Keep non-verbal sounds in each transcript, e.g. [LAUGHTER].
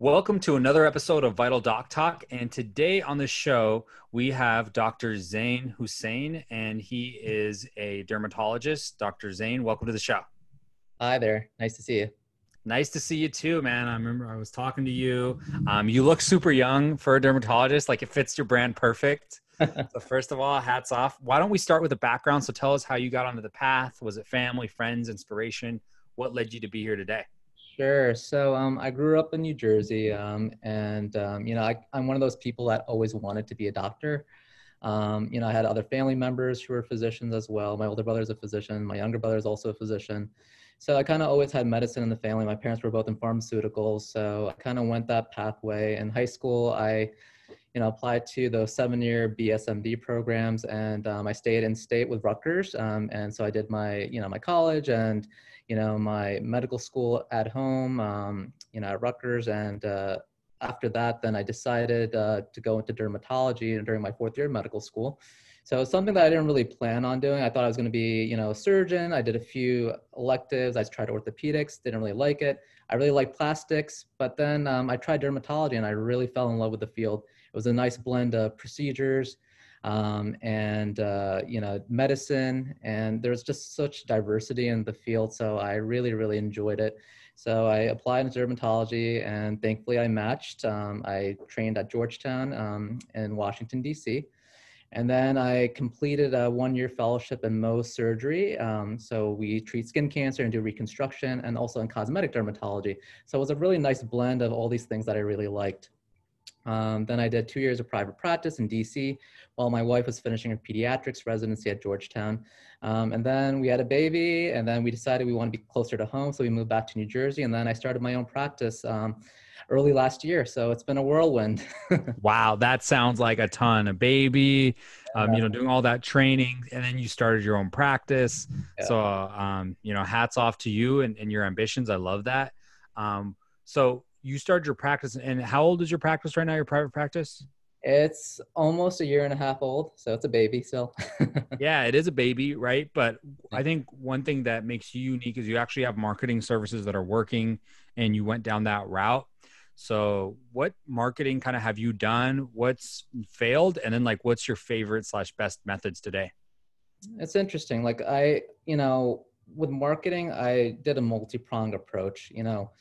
Welcome to another episode of Vital Doc Talk. And today on the show, we have Dr. Zain Hussein, and he is a dermatologist. Dr. Zain, welcome to the show. Hi there. Nice to see you. Nice to see you too, man. I remember I was talking to you. Um, you look super young for a dermatologist. Like it fits your brand perfect. [LAUGHS] so first of all, hats off. Why don't we start with the background? So tell us how you got onto the path. Was it family, friends, inspiration? What led you to be here today? Sure. So um, I grew up in New Jersey, um, and um, you know I, am one of those people that always wanted to be a doctor. Um, you know, I had other family members who were physicians as well. My older brother's a physician. My younger brother's also a physician. So I kind of always had medicine in the family. My parents were both in pharmaceuticals, so I kind of went that pathway. In high school, I you know, applied to those seven-year BSMD programs, and um, I stayed in state with Rutgers, um, and so I did my, you know, my college, and you know, my medical school at home, um, you know, at Rutgers. And uh, after that, then I decided uh, to go into dermatology during my fourth year of medical school. So it's something that I didn't really plan on doing. I thought I was going to be, you know, a surgeon. I did a few electives. I tried orthopedics, didn't really like it. I really liked plastics, but then um, I tried dermatology and I really fell in love with the field. It was a nice blend of procedures, um, and uh, you know medicine and there's just such diversity in the field so i really really enjoyed it so i applied to dermatology and thankfully i matched um, i trained at georgetown um, in washington d.c and then I completed a one year fellowship in Mohs surgery. Um, so we treat skin cancer and do reconstruction and also in cosmetic dermatology. So it was a really nice blend of all these things that I really liked. Um, then I did two years of private practice in DC while my wife was finishing her pediatrics residency at Georgetown. Um, and then we had a baby, and then we decided we want to be closer to home, so we moved back to New Jersey. And then I started my own practice um, early last year, so it's been a whirlwind. [LAUGHS] wow, that sounds like a ton. A baby, um, you know, doing all that training, and then you started your own practice. Yeah. So, um, you know, hats off to you and, and, your ambitions. I love that. Um, so, you started your practice, and how old is your practice right now? Your private practice? It's almost a year and a half old, so it's a baby still. [LAUGHS] yeah, it is a baby, right? But I think one thing that makes you unique is you actually have marketing services that are working, and you went down that route. So, what marketing kind of have you done? What's failed, and then like, what's your favorite slash best methods today? It's interesting. Like I, you know, with marketing, I did a multi pronged approach. You know,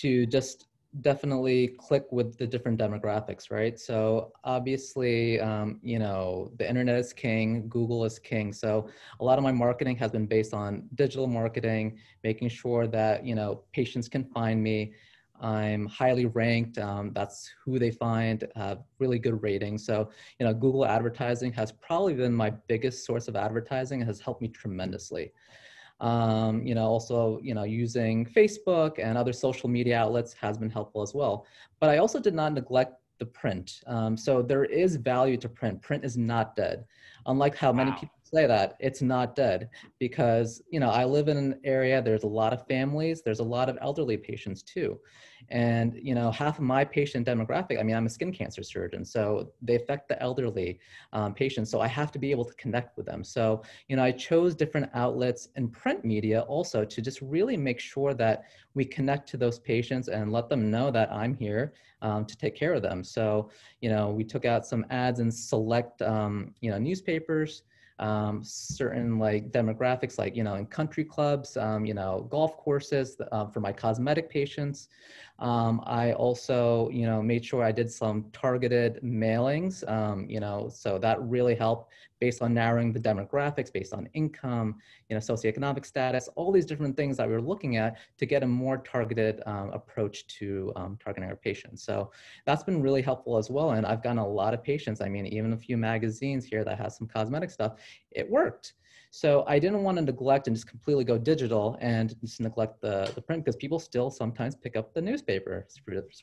to just definitely click with the different demographics, right? So obviously, um, you know, the internet is king, Google is king. So a lot of my marketing has been based on digital marketing, making sure that, you know, patients can find me. I'm highly ranked. Um, that's who they find, uh, really good ratings. So, you know, Google advertising has probably been my biggest source of advertising. It has helped me tremendously um, you know, also, you know, using Facebook and other social media outlets has been helpful as well. But I also did not neglect the print. Um, so there is value to print. Print is not dead. Unlike how wow. many people say that it's not dead because you know I live in an area. There's a lot of families. There's a lot of elderly patients too, and you know half of my patient demographic. I mean, I'm a skin cancer surgeon, so they affect the elderly um, patients. So I have to be able to connect with them. So you know I chose different outlets and print media also to just really make sure that we connect to those patients and let them know that I'm here um, to take care of them. So you know we took out some ads in select um, you know newspapers um, certain like demographics, like you know, in country clubs, um, you know, golf courses uh, for my cosmetic patients. Um, I also, you know, made sure I did some targeted mailings, um, you know, so that really helped based on narrowing the demographics, based on income, you know, socioeconomic status, all these different things that we are looking at to get a more targeted um, approach to um, targeting our patients. So that's been really helpful as well. And I've gotten a lot of patients. I mean, even a few magazines here that has some cosmetic stuff, it worked. So I didn't want to neglect and just completely go digital and just neglect the, the print because people still sometimes pick up the newspaper.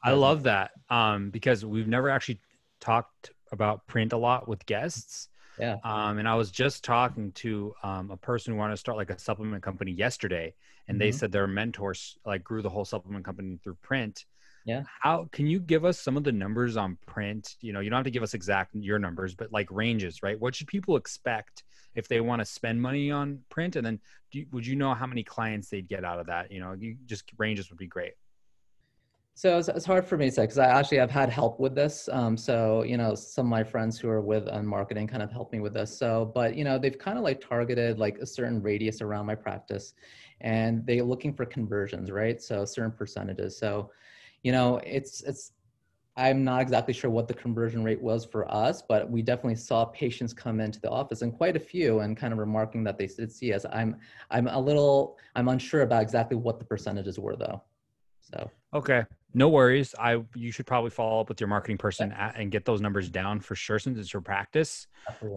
I love that um, because we've never actually talked about print a lot with guests. Yeah. Um, and I was just talking to um, a person who wanted to start like a supplement company yesterday, and mm-hmm. they said their mentors like grew the whole supplement company through print. Yeah. How can you give us some of the numbers on print? You know, you don't have to give us exact your numbers, but like ranges, right? What should people expect if they want to spend money on print? And then, would you know how many clients they'd get out of that? You know, you just ranges would be great. So it's, it's hard for me to say because I actually I've had help with this. Um, so you know, some of my friends who are with on marketing kind of helped me with this. So, but you know, they've kind of like targeted like a certain radius around my practice, and they're looking for conversions, right? So certain percentages. So, you know, it's it's I'm not exactly sure what the conversion rate was for us, but we definitely saw patients come into the office and quite a few and kind of remarking that they did see us. I'm I'm a little I'm unsure about exactly what the percentages were though. So Okay no worries. I you should probably follow up with your marketing person at, and get those numbers down for sure since it's your practice.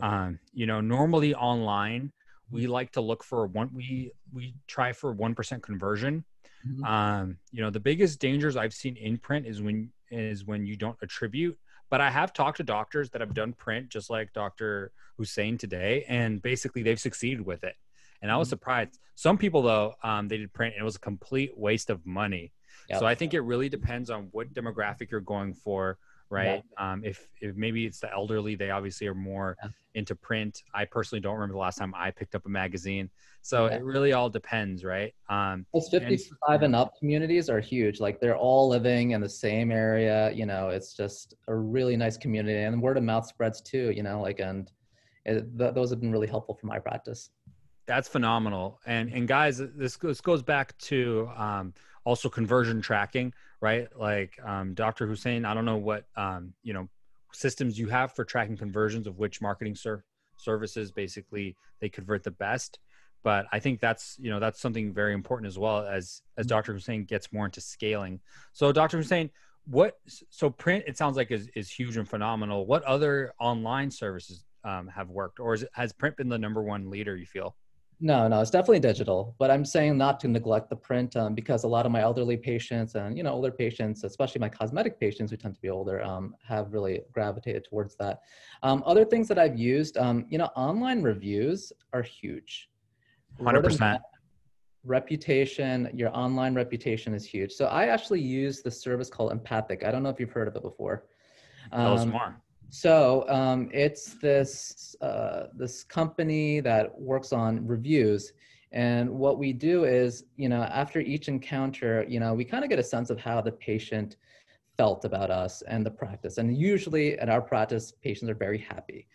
Um, you know, normally online we mm-hmm. like to look for one. We we try for one percent conversion. Mm-hmm. Um, you know, the biggest dangers I've seen in print is when is when you don't attribute. But I have talked to doctors that have done print, just like Doctor Hussein today, and basically they've succeeded with it. And I was mm-hmm. surprised. Some people though, um, they did print and it was a complete waste of money Yep. So I think it really depends on what demographic you're going for, right? Um, if, if, maybe it's the elderly, they obviously are more into print. I personally don't remember the last time I picked up a magazine. So it really all depends, right? Um, Those 55 and, and up communities are huge. Like they're all living in the same area. You know, it's just a really nice community, and word of mouth spreads too. You know, like and. It, th- those have been really helpful for my practice. That's phenomenal. And and guys, this this goes back to um, also conversion tracking, right? Like um, Dr. Hussein, I don't know what um, you know systems you have for tracking conversions of which marketing ser- services basically they convert the best. But I think that's you know that's something very important as well as as mm-hmm. Dr. Hussein gets more into scaling. So Dr. Hussein, what so print it sounds like is, is huge and phenomenal. What other online services um, have worked, or is it, has print been the number one leader? You feel? No, no, it's definitely digital, but I'm saying not to neglect the print um, because a lot of my elderly patients and you know older patients, especially my cosmetic patients who tend to be older, um, have really gravitated towards that. Um, other things that I've used, um, you know, online reviews are huge. Hundred percent. Reputation, your online reputation is huge. So I actually use the service called Empathic. I don't know if you've heard of it before. Tell us um, more. So um, it's this uh, this company that works on reviews, and what we do is, you know, after each encounter, you know, we kind of get a sense of how the patient felt about us and the practice. And usually at our practice, patients are very happy.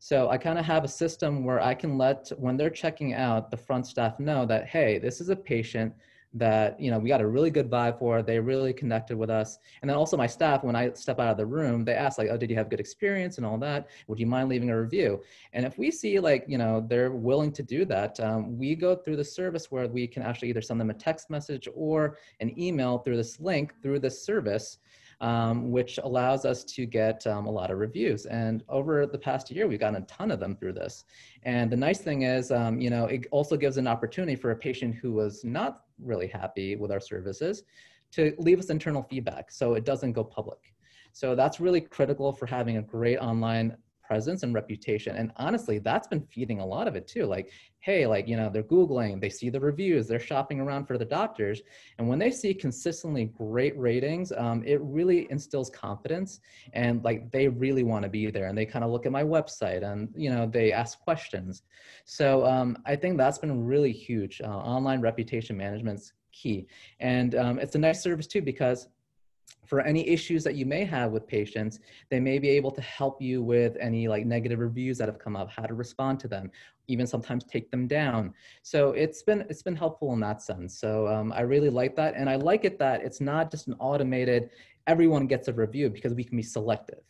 So I kind of have a system where I can let when they're checking out the front staff know that hey, this is a patient that you know we got a really good vibe for they really connected with us and then also my staff when i step out of the room they ask like oh did you have good experience and all that would you mind leaving a review and if we see like you know they're willing to do that um, we go through the service where we can actually either send them a text message or an email through this link through this service um, which allows us to get um, a lot of reviews. And over the past year, we've gotten a ton of them through this. And the nice thing is, um, you know, it also gives an opportunity for a patient who was not really happy with our services, to leave us internal feedback so it doesn't go public. So that's really critical for having a great online presence and reputation. And honestly, that's been feeding a lot of it too. Like, hey, like, you know, they're Googling, they see the reviews, they're shopping around for the doctors. And when they see consistently great ratings, um, it really instills confidence and like they really want to be there. And they kind of look at my website and, you know, they ask questions. So um, I think that's been really huge. Uh, online reputation management's key. And um, it's a nice service too because for any issues that you may have with patients, they may be able to help you with any like negative reviews that have come up, how to respond to them, even sometimes take them down. So it's been it's been helpful in that sense. So um, I really like that, and I like it that it's not just an automated everyone gets a review because we can be selective.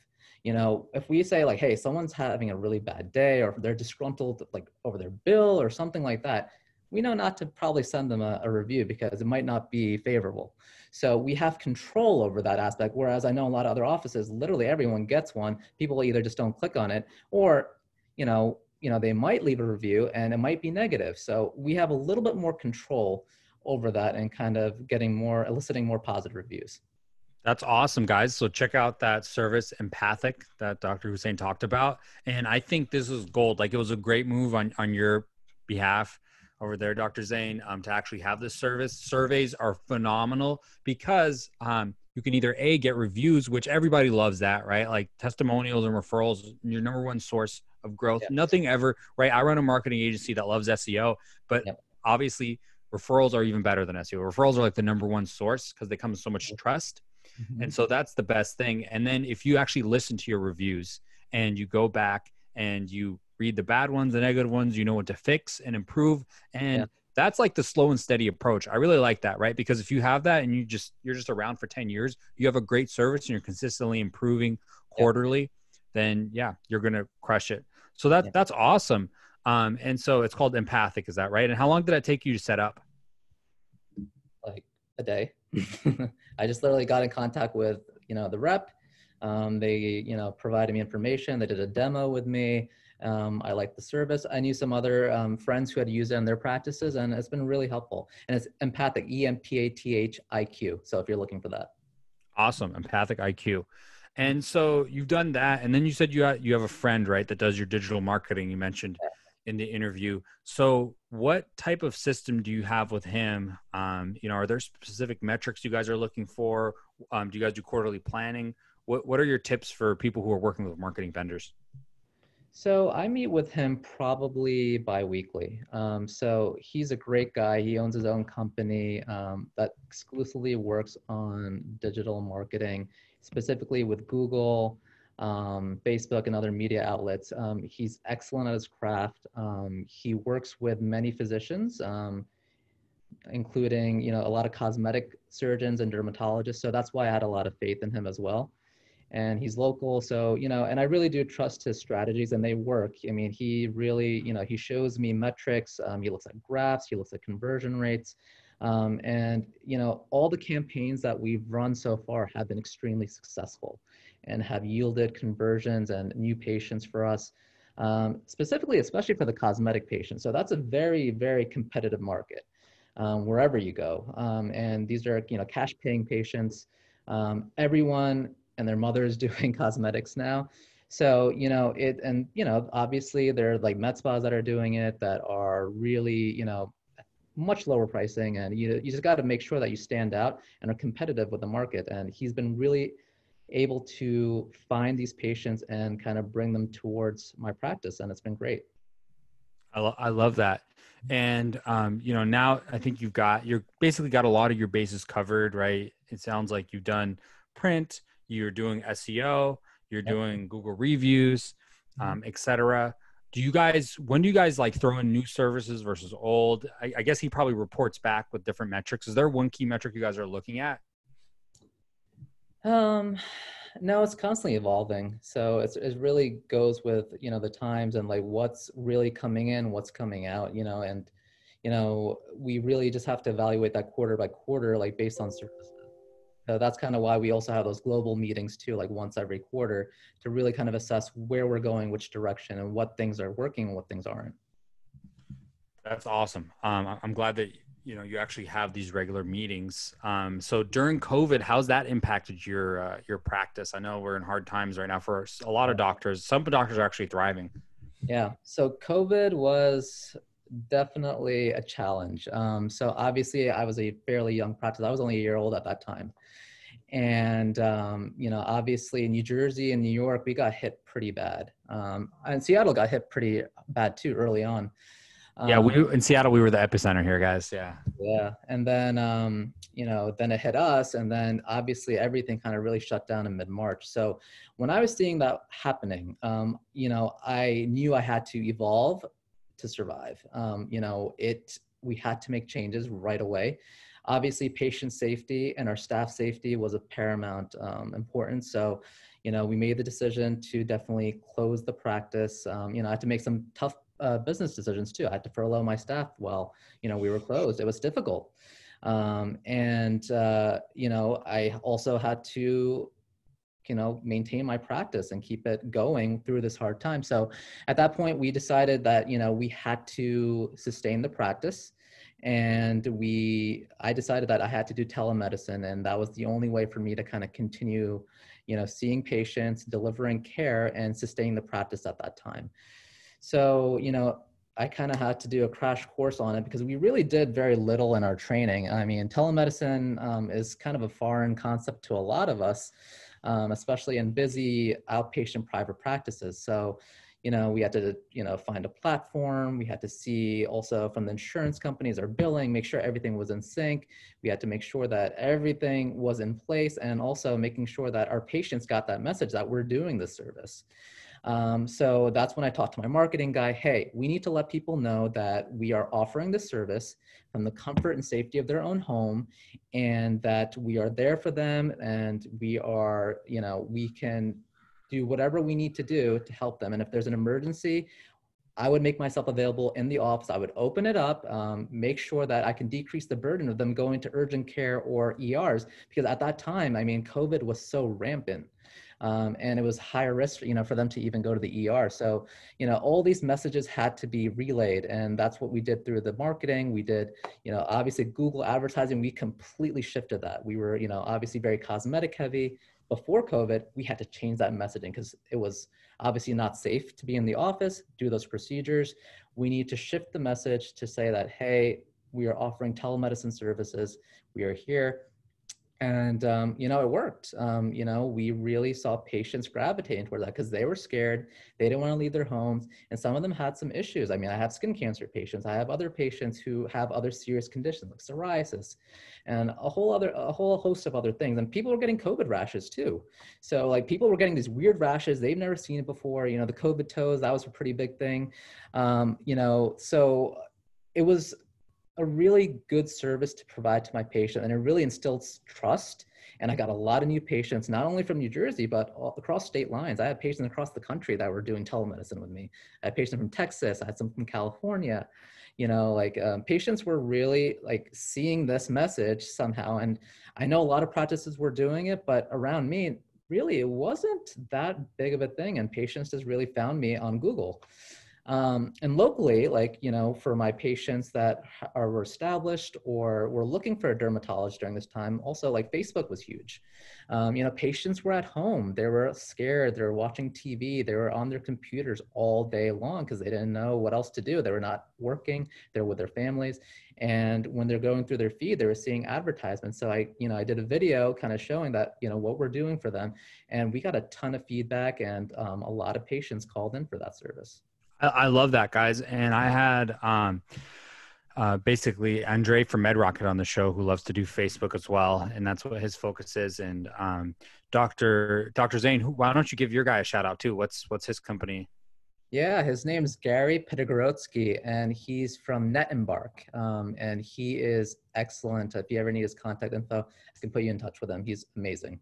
You know, if we say like, hey, someone's having a really bad day or they're disgruntled like over their bill or something like that, we know not to probably send them a, a, review because it might not be favorable. So we have control over that aspect. Whereas I know a lot of other offices, literally everyone gets one. People either just don't click on it or, you know, you know, they might leave a review and it might be negative. So we have a little bit more control over that and kind of getting more, eliciting more positive reviews. That's awesome, guys. So check out that service empathic that Dr. Hussein talked about. And I think this is gold. Like it was a great move on, on your behalf over there, Dr. Zane, um, to actually have this service. Surveys are phenomenal because um, you can either A, get reviews, which everybody loves that, right? Like testimonials and referrals, your number one source of growth. Yep. Nothing ever, right? I run a marketing agency that loves SEO, but yep. obviously referrals are even better than SEO. Referrals are like the number one source because they come with so much trust. Mm-hmm. And so that's the best thing. And then if you actually listen to your reviews and you go back and you read the bad ones, the negative ones, you know what to fix and improve. And yeah. that's like the slow and steady approach. I really like that, right? Because if you have that and you just you're just around for 10 years, you have a great service and you're consistently improving quarterly, yeah. then yeah, you're gonna crush it. So that yeah. that's awesome. Um, and so it's called empathic, is that right? And how long did that take you to set up? Like a day. [LAUGHS] I just literally got in contact with, you know, the rep. Um, they, you know, provided me information. They did a demo with me. Um, I like the service. I knew some other um, friends who had used it in their practices, and it's been really helpful. And it's empathic, E M P A T H I Q. So if you're looking for that, awesome, empathic IQ. And so you've done that, and then you said you have, you have a friend right that does your digital marketing. You mentioned. in the interview. So, what type of system do you have with him? Um, you know, are there specific metrics you guys are looking for? Um, do you guys do quarterly planning? What What are your tips for people who are working with marketing vendors? So I meet with him probably biweekly. Um, so he's a great guy. He owns his own company um, that exclusively works on digital marketing, specifically with Google, um, Facebook, and other media outlets. Um, he's excellent at his craft. Um, he works with many physicians, um, including you know a lot of cosmetic surgeons and dermatologists. So that's why I had a lot of faith in him as well and he's local. So, you know, and I really do trust his strategies and they work. I mean, he really, you know, he shows me metrics. Um, he looks at graphs, he looks at conversion rates. Um, and, you know, all the campaigns that we've run so far have been extremely successful and have yielded conversions and new patients for us. Um, specifically, especially for the cosmetic patients. So that's a very, very competitive market um, wherever you go. Um, and these are, you know, cash paying patients. Um, everyone and their mother is [LAUGHS] doing cosmetics now. So, you know, it, and, you know, obviously there are like med spas that are doing it that are really, you know, much lower pricing. And you, you just got to make sure that you stand out and are competitive with the market. And he's been really able to find these patients and kind of bring them towards my practice. And it's been great. I, lo- I love that. And, um, you know, now I think you've got, you're basically got a lot of your bases covered, right? It sounds like you've done print, you're doing SEO, you're doing Google reviews, mm-hmm. um, etc. Do you guys, when do you guys like throw in new services versus old? I, I guess he probably reports back with different metrics. Is there one key metric you guys are looking at? Um, no, it's constantly evolving. So it's, it really goes with, you know, the times and like what's really coming in, what's coming out, you know, and, you know, we really just have to evaluate that quarter by quarter, like based on so that's kind of why we also have those global meetings too, like once every quarter, to really kind of assess where we're going, which direction, and what things are working and what things aren't. That's awesome. Um, I'm glad that you know you actually have these regular meetings. Um, so during COVID, how's that impacted your uh, your practice? I know we're in hard times right now for a lot of doctors. Some doctors are actually thriving. Yeah. So COVID was definitely a challenge. Um, so obviously, I was a fairly young practice. I was only a year old at that time, and um, you know, obviously, in New Jersey and New York, we got hit pretty bad, um, and Seattle got hit pretty bad too early on. yeah, we um, in Seattle we were the epicenter here, guys. Yeah. Yeah, and then um, you know, then it hit us, and then obviously everything kind of really shut down in mid March. So when I was seeing that happening, um, you know, I knew I had to evolve to survive. Um, you know, it we had to make changes right away. Obviously, patient safety and our staff safety was of paramount um, importance. So, you know, we made the decision to definitely close the practice. Um, you know, I had to make some tough uh, business decisions too. I had to furlough my staff while you know we were closed. It was difficult, um, and uh, you know, I also had to you know maintain my practice and keep it going through this hard time so at that point we decided that you know we had to sustain the practice and we i decided that i had to do telemedicine and that was the only way for me to kind of continue you know seeing patients delivering care and sustaining the practice at that time so you know I kind of had to do a crash course on it because we really did very little in our training. I mean, telemedicine um, is kind of a foreign concept to a lot of us um, especially in busy outpatient private practices. So, you know, we had to, you know, find a platform. We had to see also from the insurance companies our billing, make sure everything was in sync. We had to make sure that everything was in place and also making sure that our patients got that message that we're doing this service. Um, so that's when I talked to my marketing guy hey, we need to let people know that we are offering this service from the comfort and safety of their own home and that we are there for them and we are, you know, we can do whatever we need to do to help them. And if there's an emergency, I would make myself available in the office. I would open it up, um, make sure that I can decrease the burden of them going to urgent care or ERs. Because at that time, I mean, COVID was so rampant um, and it was higher risk, you know, for them to even go to the ER. So, you know, all these messages had to be relayed, and that's what we did through the marketing. We did, you know, obviously Google advertising. We completely shifted that. We were, you know, obviously very cosmetic heavy before COVID, we had to change that messaging because it was obviously not safe to be in the office, do those procedures. We need to shift the message to say that, hey, we are offering telemedicine services. We are here and um, you know it worked um, you know we really saw patients gravitating toward that because they were scared they didn't want to leave their homes and some of them had some issues i mean i have skin cancer patients i have other patients who have other serious conditions like psoriasis and a whole other a whole host of other things and people were getting covid rashes too so like people were getting these weird rashes they've never seen it before you know the covid toes that was a pretty big thing um, you know so it was a really good service to provide to my patient and it really instilled trust and i got a lot of new patients not only from new jersey but all, across state lines i had patients across the country that were doing telemedicine with me i had patients from texas i had some from california you know like um, patients were really like seeing this message somehow and i know a lot of practices were doing it but around me really it wasn't that big of a thing and patients just really found me on google um, and locally, like, you know, for my patients that are were established or were looking for a dermatologist during this time, also like Facebook was huge. Um, you know, patients were at home, they were scared, they were watching TV, they were on their computers all day long because they didn't know what else to do. They were not working, they were with their families. And when they're going through their feed, they were seeing advertisements. So I, you know, I did a video kind of showing that, you know, what we're doing for them. And we got a ton of feedback and um, a lot of patients called in for that service. I love that, guys. And I had um, uh, basically Andre from MedRocket on the show, who loves to do Facebook as well, and that's what his focus is. And um, Doctor Doctor Zane, who, why don't you give your guy a shout out too? What's what's his company? Yeah, his name is Gary Pitagorotsky, and he's from NetEmbark, um, and he is excellent. If you ever need his contact info, I can put you in touch with him. He's amazing.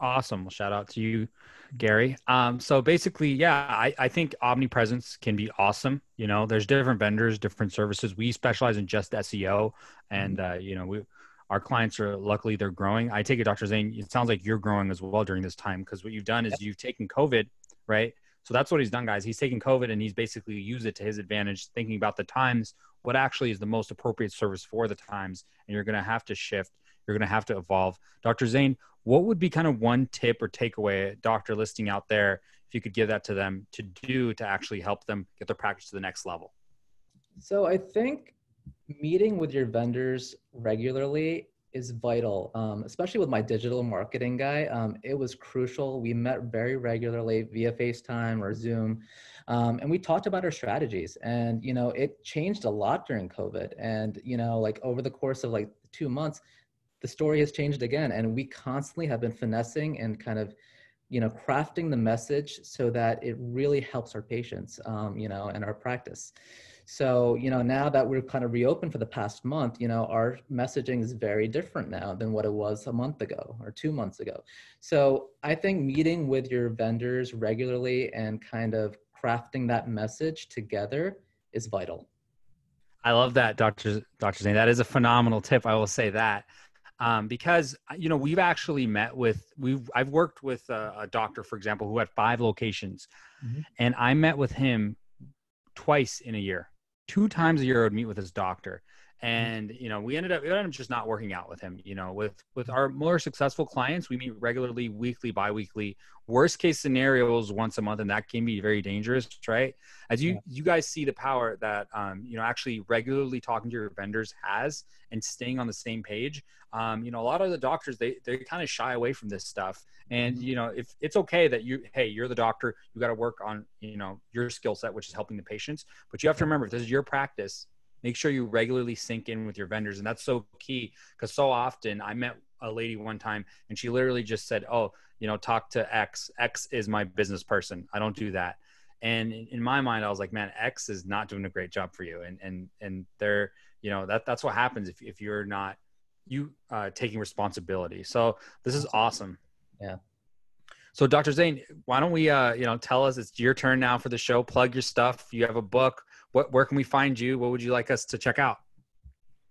Awesome. Well, shout out to you, Gary. Um, so basically, yeah, I, I think omnipresence can be awesome. You know, there's different vendors, different services. We specialize in just SEO, and mm-hmm. uh, you know, we our clients are luckily they're growing. I take it, Dr. Zane. It sounds like you're growing as well during this time because what you've done is you've taken COVID, right? So that's what he's done, guys. He's taken COVID and he's basically used it to his advantage, thinking about the times, what actually is the most appropriate service for the times, and you're going to have to shift. You're going to have to evolve. Dr. Zane, what would be kind of one tip or takeaway doctor listing out there if you could give that to them to do to actually help them get their practice to the next level so i think meeting with your vendors regularly is vital um, especially with my digital marketing guy um, it was crucial we met very regularly via facetime or zoom um, and we talked about our strategies and you know it changed a lot during covid and you know like over the course of like two months the story has changed again and we constantly have been finessing and kind of you know crafting the message so that it really helps our patients um, you know and our practice so you know now that we're kind of reopened for the past month you know our messaging is very different now than what it was a month ago or two months ago so i think meeting with your vendors regularly and kind of crafting that message together is vital i love that dr dr zane that is a phenomenal tip i will say that um, because uh, you know we've actually met with we have I've worked with a, a, doctor for example who had five locations, mm-hmm. and I met with him twice in a year, two times a year I would meet with his doctor, Mm-hmm. and you know we ended up ended up just not working out with him you know with with our more successful clients we meet regularly weekly biweekly worst case scenarios once a month and that can be very dangerous right as you yeah. you guys see the power that um, you know actually regularly talking to your vendors has and staying on the same page um, you know a lot of the doctors they they kind of shy away from this stuff and mm-hmm. you know if it's okay that you hey you're the doctor you got to work on you know your skill set which is helping the patients but you have to remember if this is your practice make sure you regularly sync in with your vendors. And that's so key because so often I met a lady one time and she literally just said, Oh, you know, talk to X. X is my business person. I don't do that. And in my mind, I was like, man, X is not doing a great job for you. And, and, and they're, you know, that that's what happens if, if you're not, you uh, taking responsibility. So this is awesome. Yeah. So Dr. Zane, why don't we, uh, you know, tell us it's your turn now for the show, plug your stuff. You have a book, what where can we find you? What would you like us to check out?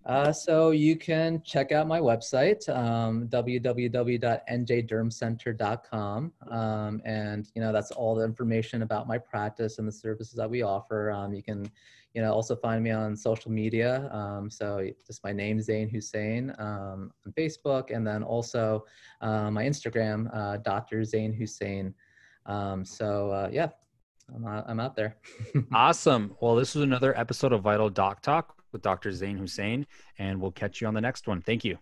Uh, so you can check out my website, um, www.njdermcenter.com. Um, and, you know, that's all the information about my practice and the services that we offer. Um, you can, you know, also find me on social media. Um, so just my name, Zane Hussein, um, on Facebook, and then also uh, my Instagram, uh, Dr. Zane Hussein. Um, so, uh, yeah, I'm out, I'm out there. [LAUGHS] awesome. Well, this was another episode of Vital Doc Talk with Dr. Zane Hussein, and we'll catch you on the next one. Thank you.